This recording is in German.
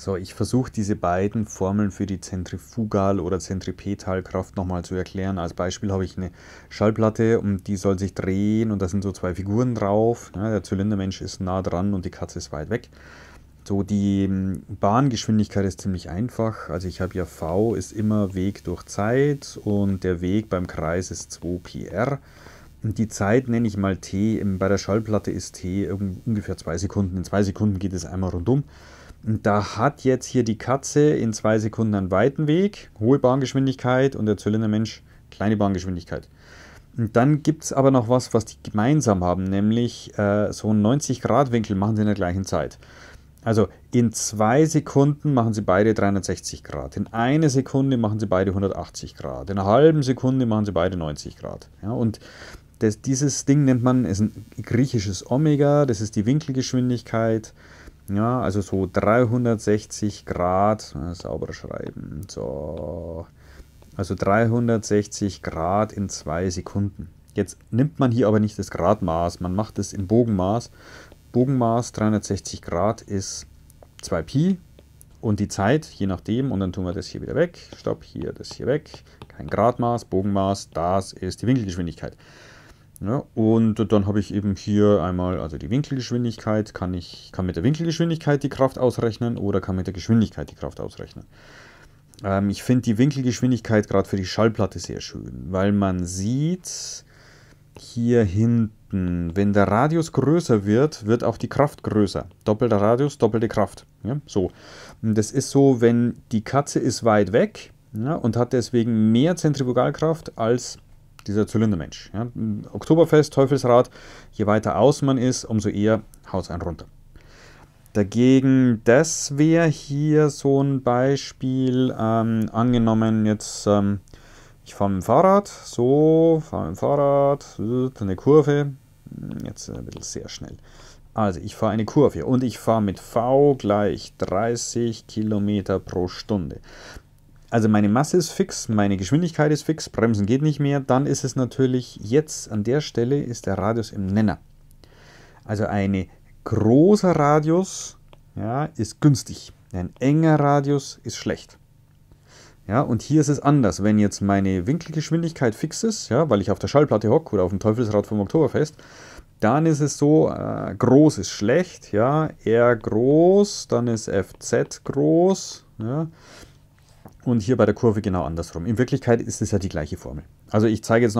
So, ich versuche diese beiden Formeln für die Zentrifugal- oder Zentripetalkraft nochmal zu erklären. Als Beispiel habe ich eine Schallplatte und die soll sich drehen und da sind so zwei Figuren drauf. Ja, ne? der Zylindermensch ist nah dran und die Katze ist weit weg. So, die hm, Bahngeschwindigkeit ist ziemlich einfach. Also ich habe ja V ist immer Weg durch Zeit und der Weg beim Kreis ist 2πr. Und die Zeit nenne ich mal t. Bei der Schallplatte ist t ungefähr zwei Sekunden. In zwei Sekunden geht es einmal rundum. Da hat jetzt hier die Katze in zwei Sekunden einen weiten Weg, hohe Bahngeschwindigkeit und der Zylindermensch kleine Bahngeschwindigkeit. Und dann gibt es aber noch was, was die gemeinsam haben, nämlich äh, so einen 90-Grad-Winkel machen sie in der gleichen Zeit. Also in zwei Sekunden machen sie beide 360 Grad, in einer Sekunde machen sie beide 180 Grad, in einer halben Sekunde machen sie beide 90 Grad. Ja, und das, dieses Ding nennt man, ist ein griechisches Omega, das ist die Winkelgeschwindigkeit. Ja, also so 360 Grad, sauber schreiben. So, also 360 Grad in zwei Sekunden. Jetzt nimmt man hier aber nicht das Gradmaß, man macht es im Bogenmaß. Bogenmaß 360 Grad ist 2 Pi und die Zeit, je nachdem, und dann tun wir das hier wieder weg. Stopp, hier, das hier weg. Kein Gradmaß, Bogenmaß, das ist die Winkelgeschwindigkeit. Ja, ne? und dann habe ich eben hier einmal, also die Winkelgeschwindigkeit, kann ich kann mit der Winkelgeschwindigkeit die Kraft ausrechnen oder kann mit der Geschwindigkeit die Kraft ausrechnen. Ähm, ich finde die Winkelgeschwindigkeit gerade für die Schallplatte sehr schön, weil man sieht hier hinten, wenn der Radius größer wird, wird auch die Kraft größer. Doppelter Radius, doppelte Kraft. Ja, so. Und das ist so, wenn die Katze ist weit weg ja, ne, und hat deswegen mehr Zentrifugalkraft als die dieser Zylindermensch. Ja. Oktoberfest, Teufelsrad, je weiter aus man ist, umso eher haut es einen runter. Dagegen, das wäre hier so ein Beispiel, ähm, angenommen jetzt, ähm, ich fahre mit dem Fahrrad, so, fahre mit dem Fahrrad, eine Kurve, jetzt ein bisschen sehr schnell. Also ich fahre eine Kurve und ich fahre mit V gleich 30 Kilometer pro Stunde. Also meine Masse ist fix, meine Geschwindigkeit ist fix, Bremsen geht nicht mehr. Dann ist es natürlich jetzt an der Stelle ist der Radius im Nenner. Also ein großer Radius ja, ist günstig. Ein enger Radius ist schlecht. Ja, und hier ist es anders. Wenn jetzt meine Winkelgeschwindigkeit fix ist, ja, weil ich auf der Schallplatte hocke oder auf dem Teufelsrad vom Oktoberfest, dann ist es so, äh, groß ist schlecht, ja, R groß, dann ist FZ groß, ja, und hier bei der Kurve genau andersrum. In Wirklichkeit ist es ja die gleiche Formel. Also ich zeige jetzt noch